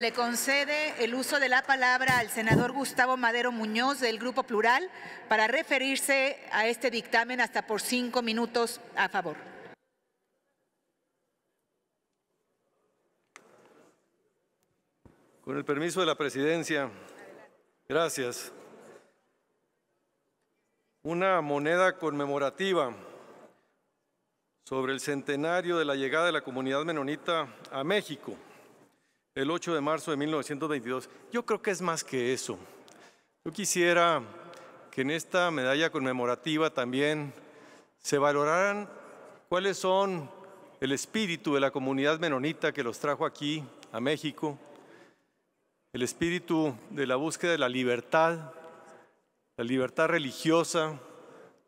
Le concede el uso de la palabra al senador Gustavo Madero Muñoz del Grupo Plural para referirse a este dictamen hasta por cinco minutos a favor. Con el permiso de la presidencia, gracias. Una moneda conmemorativa sobre el centenario de la llegada de la comunidad menonita a México el 8 de marzo de 1922. Yo creo que es más que eso. Yo quisiera que en esta medalla conmemorativa también se valoraran cuáles son el espíritu de la comunidad menonita que los trajo aquí a México, el espíritu de la búsqueda de la libertad, la libertad religiosa,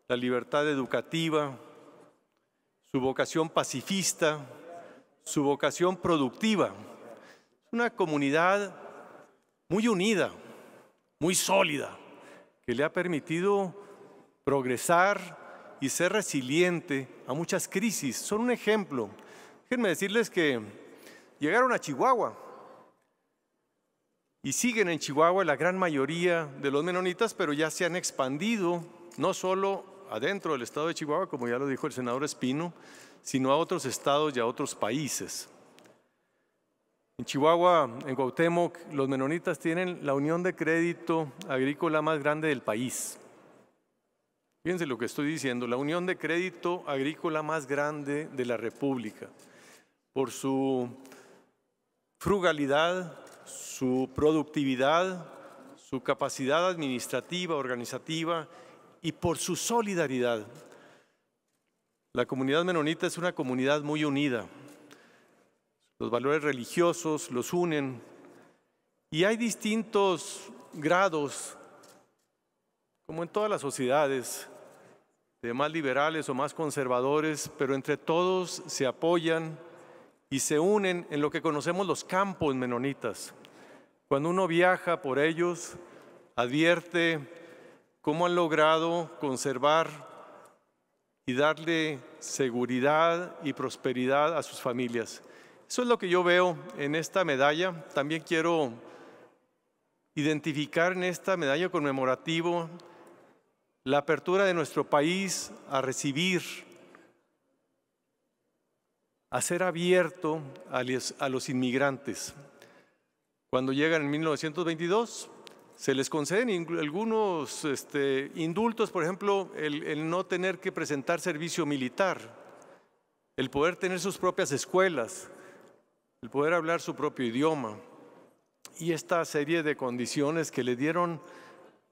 la libertad educativa, su vocación pacifista, su vocación productiva una comunidad muy unida, muy sólida, que le ha permitido progresar y ser resiliente a muchas crisis. Son un ejemplo. Déjenme decirles que llegaron a Chihuahua y siguen en Chihuahua la gran mayoría de los menonitas, pero ya se han expandido, no solo adentro del estado de Chihuahua, como ya lo dijo el senador Espino, sino a otros estados y a otros países. En Chihuahua, en Cuauhtémoc, los menonitas tienen la unión de crédito agrícola más grande del país. Fíjense lo que estoy diciendo, la unión de crédito agrícola más grande de la República, por su frugalidad, su productividad, su capacidad administrativa, organizativa y por su solidaridad. La comunidad menonita es una comunidad muy unida, los valores religiosos los unen y hay distintos grados, como en todas las sociedades, de más liberales o más conservadores, pero entre todos se apoyan y se unen en lo que conocemos los campos menonitas. Cuando uno viaja por ellos, advierte cómo han logrado conservar y darle seguridad y prosperidad a sus familias. Eso es lo que yo veo en esta medalla. También quiero identificar en esta medalla conmemorativa la apertura de nuestro país a recibir, a ser abierto a los inmigrantes. Cuando llegan en 1922, se les conceden algunos este, indultos, por ejemplo, el, no tener que presentar servicio militar, el poder tener sus propias escuelas, el poder hablar su propio idioma y esta serie de condiciones que le dieron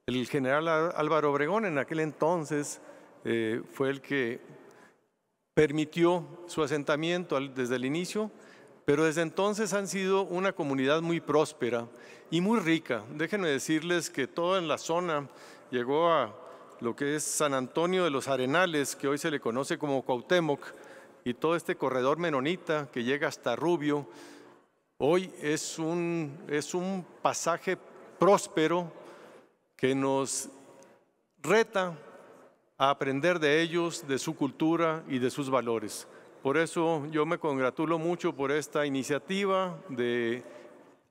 el general Álvaro Obregón en aquel entonces eh, fue el que permitió su asentamiento desde el inicio, pero desde entonces han sido una comunidad muy próspera y muy rica. Déjenme decirles que todo en la zona llegó a lo que es San Antonio de los Arenales, que hoy se le conoce como Cuauhtémoc, y todo este corredor menonita que llega hasta Rubio, hoy es un, es un pasaje próspero que nos reta a aprender de ellos, de su cultura y de sus valores. Por eso yo me congratulo mucho por esta iniciativa de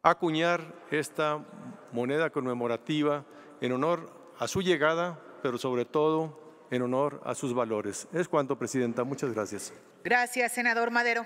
acuñar esta moneda conmemorativa en honor a su llegada, pero sobre todo en honor a sus valores. Es cuanto, Presidenta. Muchas gracias. Gracias, senador Madero.